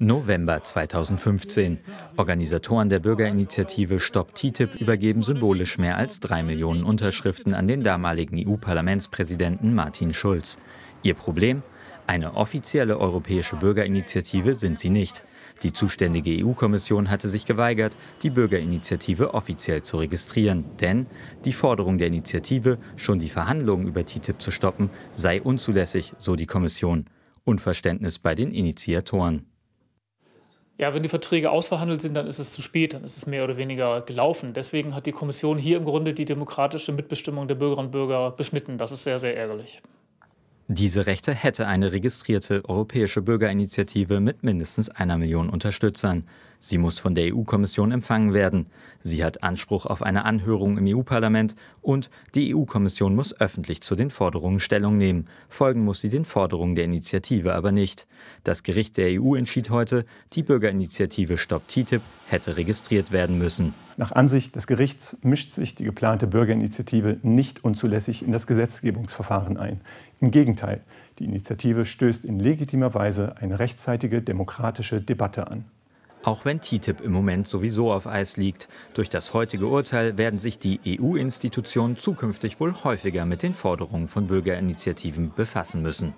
November 2015. Organisatoren der Bürgerinitiative Stopp TTIP übergeben symbolisch mehr als drei Millionen Unterschriften an den damaligen EU-Parlamentspräsidenten Martin Schulz. Ihr Problem? Eine offizielle europäische Bürgerinitiative sind sie nicht. Die zuständige EU-Kommission hatte sich geweigert, die Bürgerinitiative offiziell zu registrieren, denn die Forderung der Initiative, schon die Verhandlungen über TTIP zu stoppen, sei unzulässig, so die Kommission. Unverständnis bei den Initiatoren ja, wenn die Verträge ausverhandelt sind, dann ist es zu spät, dann ist es mehr oder weniger gelaufen. Deswegen hat die Kommission hier im Grunde die demokratische Mitbestimmung der Bürgerinnen und Bürger beschnitten. Das ist sehr, sehr ärgerlich. Diese Rechte hätte eine registrierte europäische Bürgerinitiative mit mindestens einer Million Unterstützern. Sie muss von der EU-Kommission empfangen werden. Sie hat Anspruch auf eine Anhörung im EU-Parlament und die EU-Kommission muss öffentlich zu den Forderungen Stellung nehmen. Folgen muss sie den Forderungen der Initiative aber nicht. Das Gericht der EU entschied heute, die Bürgerinitiative Stopp TTIP hätte registriert werden müssen. Nach Ansicht des Gerichts mischt sich die geplante Bürgerinitiative nicht unzulässig in das Gesetzgebungsverfahren ein. Im Gegenteil, die Initiative stößt in legitimer Weise eine rechtzeitige demokratische Debatte an. Auch wenn TTIP im Moment sowieso auf Eis liegt, durch das heutige Urteil werden sich die EU-Institutionen zukünftig wohl häufiger mit den Forderungen von Bürgerinitiativen befassen müssen.